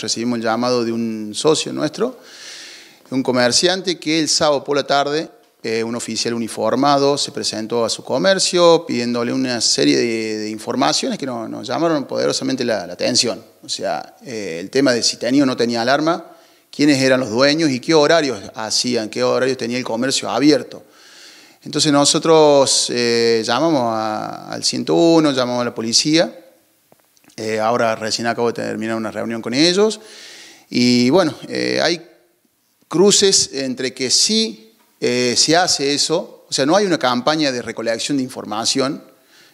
Recibimos el llamado de un socio nuestro, un comerciante que el sábado por la tarde eh, un oficial uniformado se presentó a su comercio pidiéndole una serie de, informaciones que nos, llamaron poderosamente la, atención. O sea, eh, el tema de si tenía o no tenía alarma, quiénes eran los dueños y qué horarios hacían, qué horarios tenía el comercio abierto. Entonces nosotros eh, llamamos al 101, llamamos a la policía eh, ahora recién acabo de terminar una reunión con ellos. Y bueno, eh, hay cruces entre que sí eh, se hace eso, o sea, no hay una campaña de recolección de información,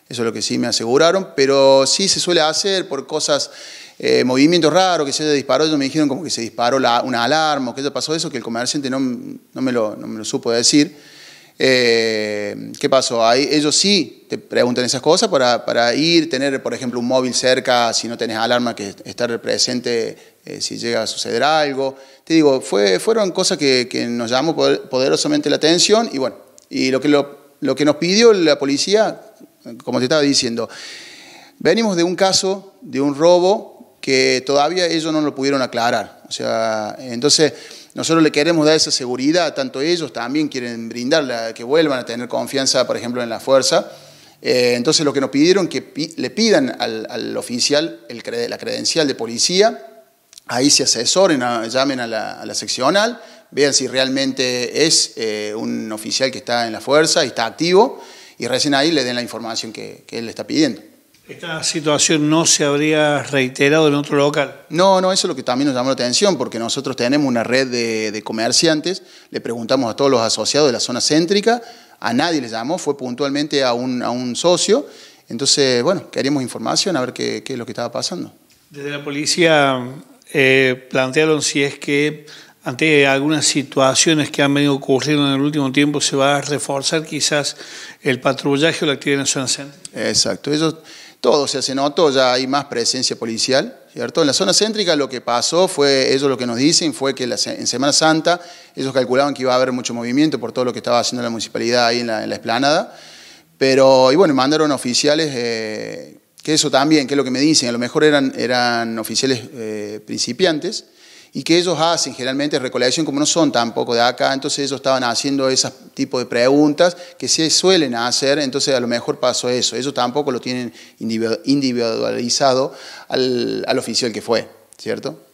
eso es lo que sí me aseguraron, pero sí se suele hacer por cosas, movimientos raros, que se haya disparado, ellos me dijeron como que se disparó una alarma, que ya pasó eso, que el comerciante no, no, me, lo, no me lo supo decir. Eh, ¿Qué pasó? Ahí ellos sí te preguntan esas cosas para, ir, tener, por ejemplo, un móvil cerca, si no tenés alarma, que estar presente eh, si llega a suceder algo. Te digo, fue, fueron cosas que, nos llamó poderosamente la atención y bueno, y lo que, lo, lo que nos pidió la policía, como te estaba diciendo, venimos de un caso, de un robo, que todavía ellos no lo pudieron aclarar. O sea, entonces nosotros le queremos dar esa seguridad, tanto ellos también quieren brindarla, que vuelvan a tener confianza, por ejemplo, en la fuerza. Eh, entonces lo que nos pidieron que le pidan al, oficial la credencial de policía, ahí se asesoren, llamen a la, seccional, vean si realmente es eh, un oficial que está en la fuerza y está activo, y recién ahí le den la información que, que él le está pidiendo esta situación no se habría reiterado en otro local. No, no, eso es lo que también nos llamó la atención, porque nosotros tenemos una red de, comerciantes, le preguntamos a todos los asociados de la zona céntrica, a nadie le llamó, fue puntualmente a un, socio, entonces, bueno, queríamos información a ver qué, es lo que estaba pasando. Desde la policía eh, plantearon si es que ante algunas situaciones que han venido ocurriendo en el último tiempo, se va a reforzar quizás el patrullaje o la actividad en la zona céntrica. Exacto. Ellos todo se hace noto, ya hay más presencia policial, ¿cierto? En la zona céntrica lo que pasó fue, ellos lo que nos dicen fue que en Semana Santa ellos calculaban que iba a haber mucho movimiento por todo lo que estaba haciendo la municipalidad ahí en la, explanada. esplanada, pero, y bueno, mandaron oficiales, eh, que eso también, que es lo que me dicen, a lo mejor eran, eran oficiales eh, principiantes, y que ellos hacen generalmente recolección, como no son tampoco de acá, entonces ellos estaban haciendo ese tipo de preguntas que se suelen hacer, entonces a lo mejor pasó eso, ellos tampoco lo tienen individualizado al, al oficial que fue, ¿cierto?